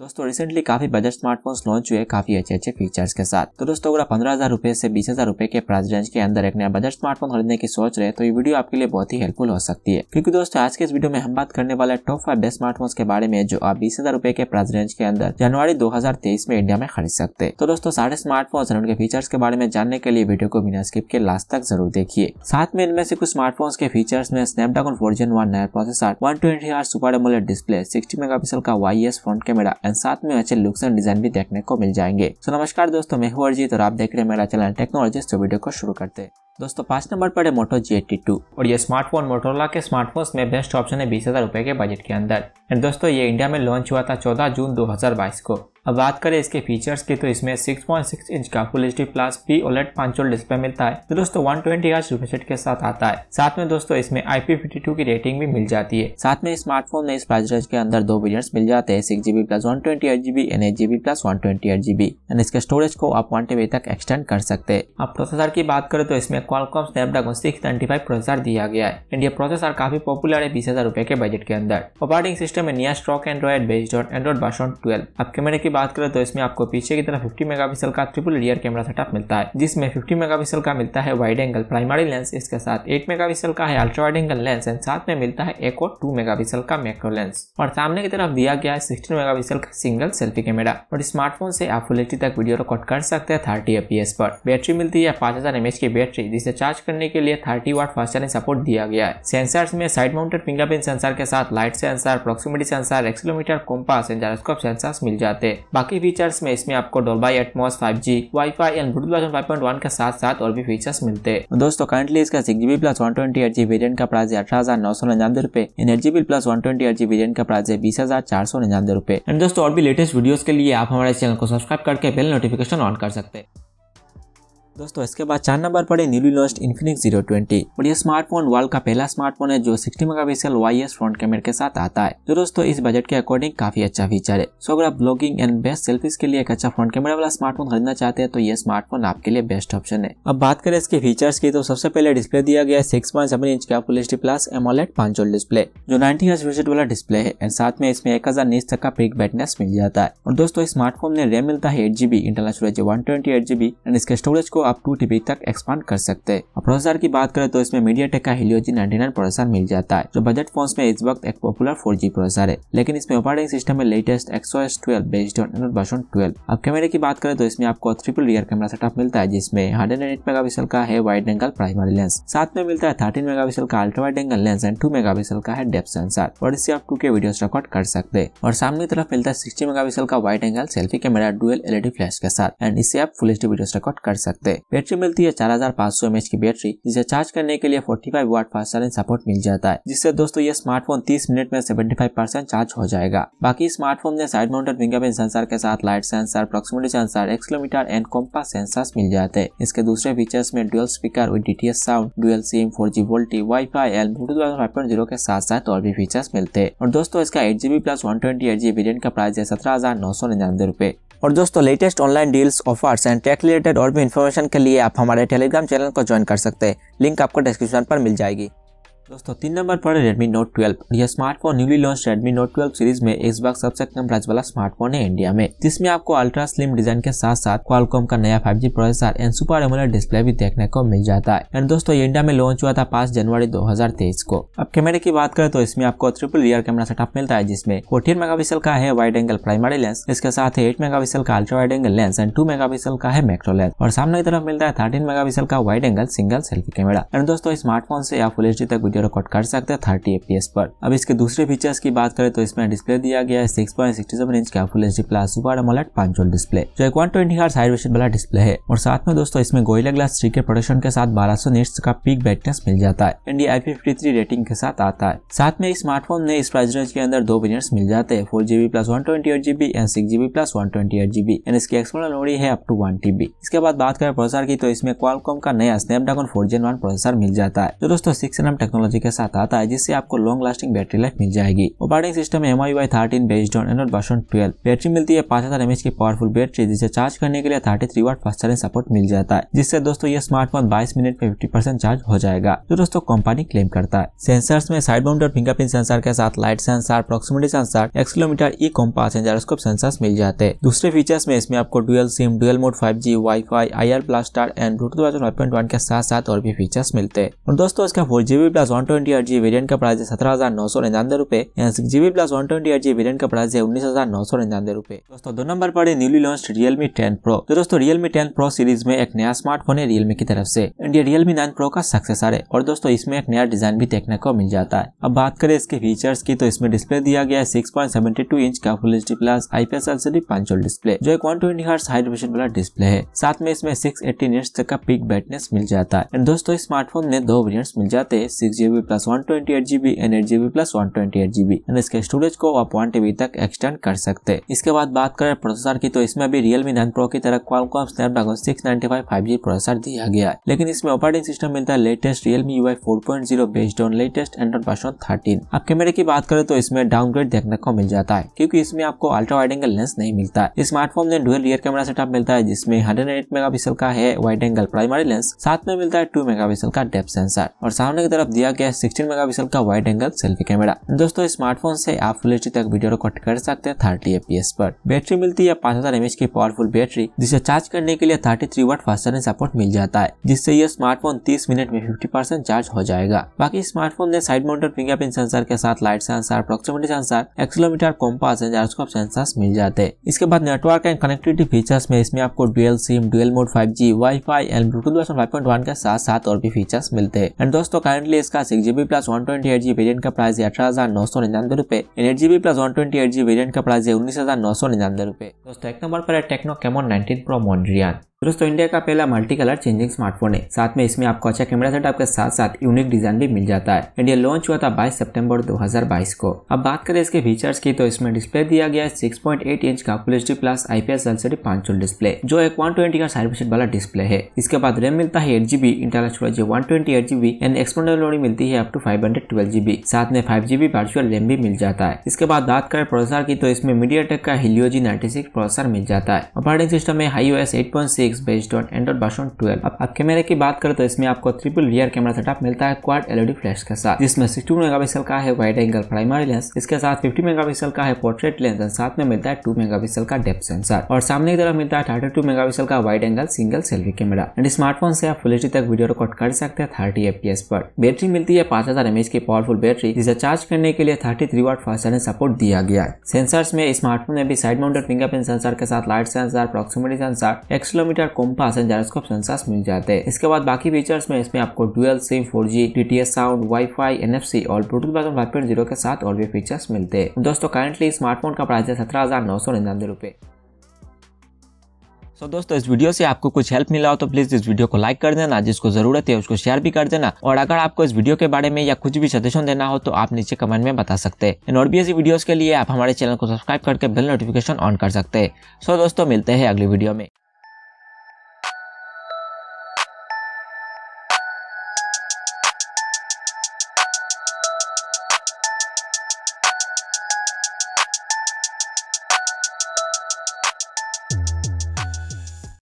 दोस्तों रिसेंटली काफी budget smartphones launch हुए काफी अच्छे अच्छे फीचर्स के साथ तो दोस्तों अगर आप पंद्रह हजार रुपए से बीस हजार रुपए के प्राइस रेंज के अंदर एक नया बजट स्मार्टफोन खरीदने की सोच रहे तो ये वीडियो आपके लिए बहुत ही हेल्पफुल हो सकती है क्योंकि दोस्तों आज के इस वीडियो में हम बात करने वाले टॉप फाइव बेस्ट स्मार्टफोन के बारे में जो आप बीस हजार रुपए के प्राइस रेंज के अंदर जनवरी दो हजार तेईस में इंडिया में खरीद सकते तो दोस्तों सारे स्मार्टफोन और उनके फीचर्स के बारे में जानने के लिए वीडियो को बिना स्किप के लास्ट तक जरूर देखिए साथ में इनमें से कुछ स्मार्टफोन के फीचर्स में स्नैपड्रैगन फोर जन वन नया processor one twenty super AMOLED display sixty mega का वाई एस फ्रंट कैमरा एंड साथ में अच्छे लुक्स एंड डिजाइन भी देखने को मिल जाएंगे तो नमस्कार दोस्तों मैं हूँ अर्जीत तो और आप देख रहे हैं मेरा चैनल टेक्नोलॉजी तो वीडियो को शुरू करते हैं दोस्तों पांच नंबर पर है मोटो जी एट्टी टू और ये स्मार्टफोन मोटोरोला के स्मार्टफोन्स में बेस्ट ऑप्शन है बीस हजार रुपए के बजट के अंदर एंड दोस्तों ये इंडिया में लॉन्च हुआ था चौदह जून दो हजार बाईस को अब बात करें इसके फीचर्स की तो इसमें 6.6 इंच का full H D plus P OLED पांच डिस्प्ले मिलता है तो दोस्तों 120 ट्वेंटी के साथ आता है साथ में दोस्तों इसमें IP52 की रेटिंग भी मिल जाती है साथ में स्मार्टफोन में इस प्राइस रेंज के अंदर दो वीडियो मिल जाते हैं six GB plus one twenty eight GB eight GB plus one twenty and इसके स्टोरेज को आप वन तक एक्सटेंड कर सकते हैं अब प्रोसेसर की बात करें तो इसमें Qualcomm Snapdragon six five processor दिया गया है एंड ये प्रोसेसर काफी पॉपुलर है बीस हजार के बजट के अंदर ऑपरेटिंग सिस्टम में नया stock Android based on Android version twelve अब कैमरे की बात करें तो इसमें आपको पीछे की तरफ 50 मेगापिक्सल का ट्रिपल रियर कैमरा सेटअप मिलता है जिसमें 50 मेगापिक्सल का मिलता है वाइड एंगल प्राइमरी लेंस इसके साथ 8 मेगापिक्सल का है ultra wide angle lens and साथ में मिलता है एक और 2 मेगापिक्सल का मैक्रो लेंस और सामने की तरफ दिया गया है 16 मेगा का सिंगल सेल्फी कैमरा और स्मार्टफोन से आप फुल तक वीडियो रिकॉर्ड कर सकते हैं थर्टी एपीएस पर बैटरी मिलती है पांच हजार की बैटरी जिसे चार्ज करने के लिए thirty watt fast charging support दिया गया है सेंसर्स में साइड माउंटेड फिंगरप्रिंट सेंसर के साथ light sensor proximity sensor accelerometer compass and gyroscope sensors मिल जाते हैं बाकी फीचर्स में इसमें आपको Dolby Atmos five G wifi and Bluetooth five point one के साथ साथ और भी फीचर्स मिलते हैं तो दोस्तों करंटली इसका six GB plus one twenty eight G variant का प्राइस है अठारह हजार नौ सौ निन्यानवे रुपए and eight GB plus one twenty eight G variant का प्राइस है बीस हजार चार सौ निन्यानवे रुपए एंड दोस्तों और भी लेटेस्ट वीडियो के लिए आप हमारे चैनल को सब्सक्राइब करके बेल नोटिफिकेशन ऑन कर सकते हैं दोस्तों इसके बाद चार नंबर पर है newly launch Infinix zero twenty और यह स्मार्टफोन वर्ल्ड का पहला स्मार्टफोन है जो 60 पिक्सल वाई एस फ्रंट कैमरे के साथ आता है जो तो दोस्तों इस बजट के अकॉर्डिंग काफी अच्छा फीचर है सो अगर आप ब्लॉगिंग एंड बेस्ट सेल्फीज के लिए एक अच्छा फ्रंट कैमरा वाला स्मार्टफोन खरीदना चाहते हैं तो यह स्मार्टफोन आपके लिए बेस्ट ऑप्शन है अब बात करें इसके फीचर्स की तो सबसे पहले डिस्प्ले दिया गया सिक्स पॉइंट सेवन इंच का फुल एचडी प्लस एमोलेट पांचोल डिस्प्ले जो नाइनटी हर्ज वाला डिस्प्ले है एंड साथ में इसमें एक हजार तक का पिक ब्राइटनेस मिल जाता है और दोस्तों स्मार्टफोन में रैम मिलता है eight GB internal storage one twenty eight GB and इसके स्टोरेज को आप टू टीबी तक एक्सपांड कर सकते हैं प्रोसेसर की बात करें तो इसमें मीडिया टेक का हिलियो नाइन प्रोसेसर मिल जाता है जो बजट फोन में इस वक्त एक पॉपुलर फोर प्रोसेसर है लेकिन इसमें ऑपरेटिंग सिस्टम में latest XOS twelve based on version twelve अब कैमरे की बात करें तो इसमें आपको ट्रिपल रियर कैमरा सेटअप मिलता है जिसमें हंड्रेड एंड एट मेगा का है वाइड एंगल प्राइमरी लेंस साथ में मिलता है थर्टीन मेगा का ultra wide angle lens and two mega का है डेप सेंसर और इससे आप टू के वीडियो रिकॉर्ड कर सकते हैं और सामने तरफ मिलता है सिक्सटी मेगा का wide angle selfie camera dual LED flash के साथ एंड इससे आप फुल एच वीडियो रिकॉर्ड कर सकते है बैटरी मिलती है चार हजार पाँच सौ एम एच की बैटरी जिसे चार्ज करने के लिए forty five watt fast charging support मिल जाता है जिससे दोस्तों ये स्मार्टफोन तीस मिनट में सेवेंटी फाइव परसेंट चार्ज हो जाएगा बाकी स्मार्टफोन में साइड माउंटेड फिंगरप्रिंट सेंसर के साथ light sensor proximity sensor accelerometer and compass sensor मिल जाते हैं इसके दूसरे फीचर्स में dual speaker with DTS sound dual SIM four G VoLTE wifi and Bluetooth five point zero के साथ साथ और भी फीचर्स मिलते हैं और दोस्तों इसका eight GB plus one twenty eight G variant का प्राइस है सत्रह हजार नौ सौ निन्यानवे रूपए और दोस्तों latest online deals offers and tech related और भी इन्फॉर्मेशन के लिए आप हमारे टेलीग्राम चैनल को ज्वाइन कर सकते हैं लिंक आपको डिस्क्रिप्शन पर मिल जाएगी दोस्तों तीन नंबर पर Redmi Note 12 यह smartphone newly launch Redmi Note 12 series में इस बार सबसे कम प्राइस वाला स्मार्टफोन है इंडिया में जिसमें आपको अल्ट्रा स्लिम डिजाइन के साथ साथ क्वालकॉम का नया 5G processor and super AMOLED display भी देखने को मिल जाता है एंड दोस्तों इंडिया में लॉन्च हुआ था पांच जनवरी दो को अब कैमरे की बात करें तो इसमें आपको ट्रिपल रियर कैमरा सेटअप मिलता है जिसमें फोर्टीन मेगा का है वाइड एंगल प्राइमरी लेंस इसके साथ है एट मेगा का ultra wide angle lens and two mega का है मैक्रो लेंस और सामने की तरफ मिलता है थर्टीन मेगा का wide angle single selfie camera and दोस्तों स्मार्टफोन से आप फुल एच तक वीडियो रिकॉर्ड कर सकते हैं थर्टी ए पर अब इसके दूसरे फीचर्स की बात करें तो इसमें डिस्प्ले दिया गया है six point sixty seven inch का full H D plus super AMOLED पांच डिस्प्ले जो एक वन ट्वेंटी हार्स हाई रेशन वाला डिस्प्ले है और साथ में दोस्तों इसमें गोयला ग्लास थ्री के प्रोडक्शन के साथ बारह सौ नेट्स का पीक बैटनेस मिल जाता है and I fifty three rating के साथ आता है साथ में इस स्मार्टफोन में इस प्राइस रेंज के अंदर दो वेरियंट्स मिल जाते हैं four GB plus one twenty eight GB and six GB plus one twenty eight GB and इसकी एक्सटर्नल मेमोरी है अप टू वन टीबी इसके बाद बात करें प्रोसेसर की तो इसमें क्वालकॉम का नया Snapdragon four gen one processor मिल जाता है जो दोस्तों सिक्स एन एम टेक्नोलॉजी टेक्नोलॉजी के साथ आता है जिससे आपको लॉन्ग लास्टिंग बैटरी लाइफ मिल जाएगी operating system MIUI thirteen based on Android version twelve battery मिलती है पांच हजार एमएच की पावरफुल बैटरी जिसे चार्ज करने के लिए thirty three watt fast charging support मिल जाता है जिससे दोस्तों ये स्मार्टफोन बाईस मिनट में फिफ्टी परसेंट चार्ज हो जाएगा जो दोस्तों कंपनी क्लेम करता है सेंसर में साइड बाउंड और फिंगरप्रिंट सेंसर के साथ light sensor proximity sensor accelerometer compass gyroscope sensor मिल जाते हैं दूसरे फीचर्स में इसमें आपको dual SIM dual mode five G wifi I R blaster and Bluetooth version five point one के साथ साथ और भी फीचर्स मिलते हैं और दोस्तों इसका four GB plus one twenty आठ जी वेरियंट का प्राइस है सत्रह हजार नौ सौ निन्यानवे रुपए यहाँ six GB plus one twenty आठ जी वेरियंट का प्राइस है उन्नीस हजार नौ सौ निन्यानवे रुपए दोस्तों दो नंबर पर है newly launch Realme ten pro तो दोस्तों रियलमी टेन प्रो सीरीज में एक नया स्मार्टफोन है रियलमी की तरफ से इंडिया रियलमी नाइन प्रो का सक्सेसर है और दोस्तों इसमें एक नया डिजाइन भी देखने को मिल जाता है अब बात करें इसके फीचर्स की तो इसमें डिस्प्ले दिया गया है six point seventy two inch का full H D plus I P S L C D punch hole display जो एक one twenty hertz high division वाला डिस्प्ले है साथ में इसमें सिक्स एट्टी तक का पिक ब्राइटनेस मिल जाता है दोस्तों स्मार्टफोन में दो वेरियंट्स मिल जाते हैं six GB plus one twenty eight GB and eight GB plus one twenty eight GB इसके स्टोरेज को आप वन टीबी तक एक्सटेंड कर सकते हैं इसके बाद बात करें प्रोसेसर की तो इसमें भी रियलमी नाइन प्रो की तरह Qualcomm Snapdragon six ninety five five G processor दिया गया है लेकिन इसमें ऑपरेटिंग सिस्टम मिलता है latest Realme U I four point zero based on latest Android version thirteen अब कैमरे की बात करें तो इसमें डाउनग्रेड देखने को मिल जाता है क्योंकि इसमें आपको अल्ट्रा वाइड एंगल लेंस नहीं मिलता है स्मार्टफोन में डुअल रियर कैमरा सेटअप मिलता है जिसमें हंड्रेड एट मेगा का है वाइड एंगल प्राइमरी लेंस साथ में मिलता है टू मेगा का डेप सेंसर और सामने की तरफ दिया गया है सिक्सटीन मेगा का वाइड एंगल सेल्फी कैमरा दोस्तों स्मार्टफोन से आप फुल एच तक वीडियो रिकॉर्ड कर सकते हैं थर्टी एपीएस पर बैटरी मिलती है पांच हजार की पावरफुल बैटरी जिसे चार्ज करने के लिए thirty three watt fast charging support मिल जाता है जिससे यह स्मार्टफोन तीस मिनट में फिफ्टी परसेंट चार्ज हो जाएगा बाकी स्मार्टफोन ने साइड माउंटेड फिंगरप्रिंट सेंसर के साथ light sensor proximity sensor accelerometer compass gyroscope sensor मिल जाते हैं इसके बाद नेटवर्क एंड कनेक्टिविटी फीचर्स में इसमें आपको dual SIM dual mode 5G, fi and Bluetooth version 5.1 के साथ साथ और भी फीचर्स मिलते हैं एंड दोस्तों करंटली इसका six GB plus one twenty eight G variant का प्राइस अठारह हज़ार नौ सौ निन्यानवे रुपये and eight GB plus one twenty eight G variant का प्राइस है उन्नीस हज़ार नौ सौ निन्यानवे रुपए दोस्तों एक नंबर पर है Tecno Camon nineteen pro Mondrian दोस्तों इंडिया का पहला मल्टी कलर चेंजिंग स्मार्टफोन है साथ में इसमें आपको अच्छा कैमरा सेटअप के साथ साथ यूनिक डिजाइन भी मिल जाता है इंडिया लॉन्च हुआ था 22 सेप्टेम्बर दो को अब बात करें इसके फीचर्स की तो इसमें डिस्प्ले दिया गया है 6.8 इंच का full H plus IPS LCD पांच डिस्प्ले जो एक वन ट्वेंटी का साइड वाला डिस्प्ले है इसके बाद रैम मिलता है eight GB internal storage one twenty eight GB and एक्सपोर्टल लोडी मिलती है up five hundred twelve GB साथ में फाइव जीबी वर्चुअल रैम भी मिल जाता है इसके बाद बात करें प्रोसेसर की तो इसमें मीडिया का Helio G ninety six processor मिल जाता है ऑपरेटिंग सिस्टम में hi O S eight point six six based on Android version twelve अब कैमरे की बात करें तो इसमें आपको ट्रिपल रियर कैमरा सेटअप मिलता है क्वाड एलईडी फ्लैश के साथ जिसमें सिक्सटी मेगापिक्सल का है वाइड एंगल प्राइमरी लेंस इसके साथ फिफ्टी मेगापिक्सल का है पोर्ट्रेट लेंस और साथ में मिलता है टू मेगापिक्सल का डेप सेंसर और सामने की तरफ मिलता है थर्टी टू मेगापिक्सल का wide angle single selfie camera and smartphone से आप फुल एच तक वीडियो रिकॉर्ड कर सकते हैं थर्टी एफ पर बैटरी मिलती है पांच हजार एमएच की पावरफुल बैटरी जिसे चार्ज करने के लिए thirty three watt fast charging support दिया गया है सेंसर्स में स्मार्टफोन में भी साइड माउंटेड फिंगरप्रिंट सेंसर के साथ light sensor proximity sensor accelerometer kilometre compass and gyroscope sensors मिल जाते हैं इसके बाद बाकी फीचर्स में इसमें आपको dual SIM four G DTS sound WiFi NFC और Bluetooth version five point zero के साथ और भी फीचर्स मिलते हैं दोस्तों करंटली स्मार्टफोन का प्राइस है सत्रह हजार नौ सौ निन्यानवे रुपए सो so, दोस्तों इस वीडियो से आपको कुछ हेल्प मिला हो तो प्लीज इस वीडियो को लाइक कर देना जिसको जरूरत है उसको शेयर भी कर देना और अगर आपको इस वीडियो के बारे में या कुछ भी सजेशन देना हो तो आप नीचे कमेंट में बता सकते हैं एंड और भी ऐसी वीडियोस के लिए आप हमारे चैनल को सब्सक्राइब करके बेल नोटिफिकेशन ऑन कर सकते हैं सो so, दोस्तों मिलते हैं अगली वीडियो में